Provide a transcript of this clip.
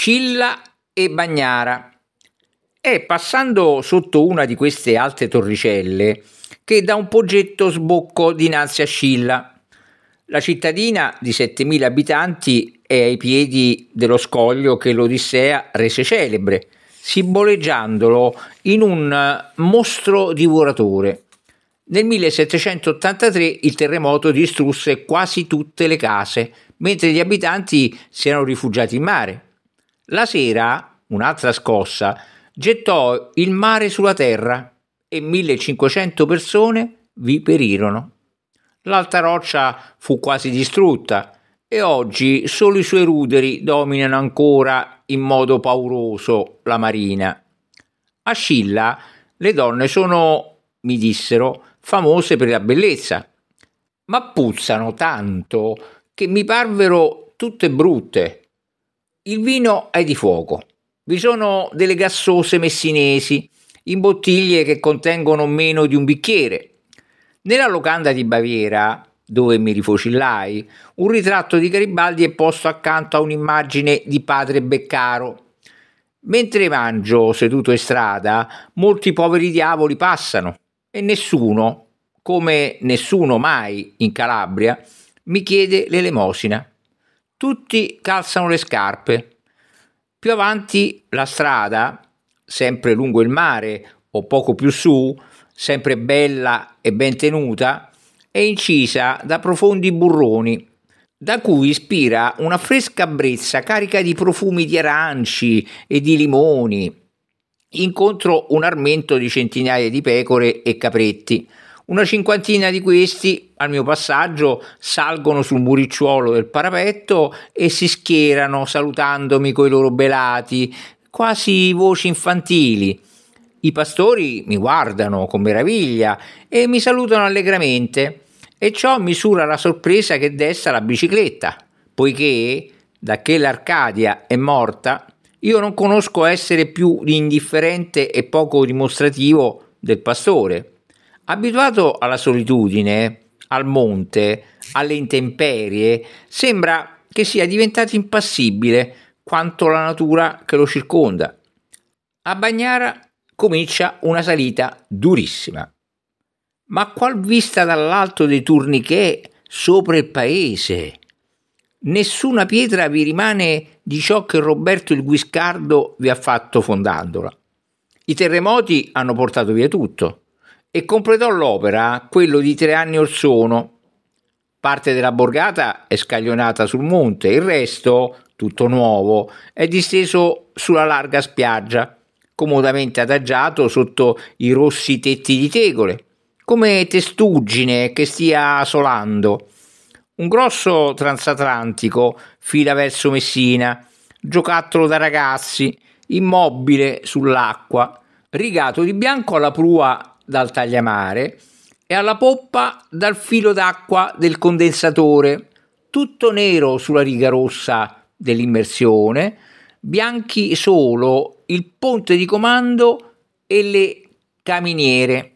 Scilla e Bagnara. È passando sotto una di queste alte torricelle che da un poggetto sbocco dinanzi a Scilla. La cittadina di 7.000 abitanti è ai piedi dello scoglio che l'Odissea rese celebre, simboleggiandolo in un mostro divoratore. Nel 1783 il terremoto distrusse quasi tutte le case, mentre gli abitanti si erano rifugiati in mare. La sera, un'altra scossa, gettò il mare sulla terra e 1500 persone vi perirono. L'alta roccia fu quasi distrutta e oggi solo i suoi ruderi dominano ancora in modo pauroso la marina. A Scilla le donne sono, mi dissero, famose per la bellezza, ma puzzano tanto che mi parvero tutte brutte il vino è di fuoco. Vi sono delle gassose messinesi in bottiglie che contengono meno di un bicchiere. Nella locanda di Baviera, dove mi rifocillai, un ritratto di Garibaldi è posto accanto a un'immagine di padre Beccaro. Mentre mangio seduto in strada, molti poveri diavoli passano e nessuno, come nessuno mai in Calabria, mi chiede l'elemosina. Tutti calzano le scarpe. Più avanti la strada, sempre lungo il mare o poco più su, sempre bella e ben tenuta, è incisa da profondi burroni, da cui ispira una fresca brezza carica di profumi di aranci e di limoni. Incontro un armento di centinaia di pecore e capretti una cinquantina di questi, al mio passaggio, salgono sul muricciuolo del parapetto e si schierano salutandomi coi loro belati, quasi voci infantili. I pastori mi guardano con meraviglia e mi salutano allegramente e ciò misura la sorpresa che desta la bicicletta, poiché, da che l'Arcadia è morta, io non conosco essere più indifferente e poco dimostrativo del pastore. Abituato alla solitudine, al monte, alle intemperie, sembra che sia diventato impassibile quanto la natura che lo circonda. A Bagnara comincia una salita durissima. Ma qual vista dall'alto dei turnichè sopra il paese? Nessuna pietra vi rimane di ciò che Roberto il Guiscardo vi ha fatto fondandola. I terremoti hanno portato via tutto e completò l'opera quello di tre anni or sono. Parte della borgata è scaglionata sul monte, il resto, tutto nuovo, è disteso sulla larga spiaggia, comodamente adagiato sotto i rossi tetti di tegole, come testuggine che stia solando. Un grosso transatlantico fila verso Messina, giocattolo da ragazzi, immobile sull'acqua, rigato di bianco alla prua dal tagliamare e alla poppa dal filo d'acqua del condensatore, tutto nero sulla riga rossa dell'immersione, bianchi solo il ponte di comando e le caminiere.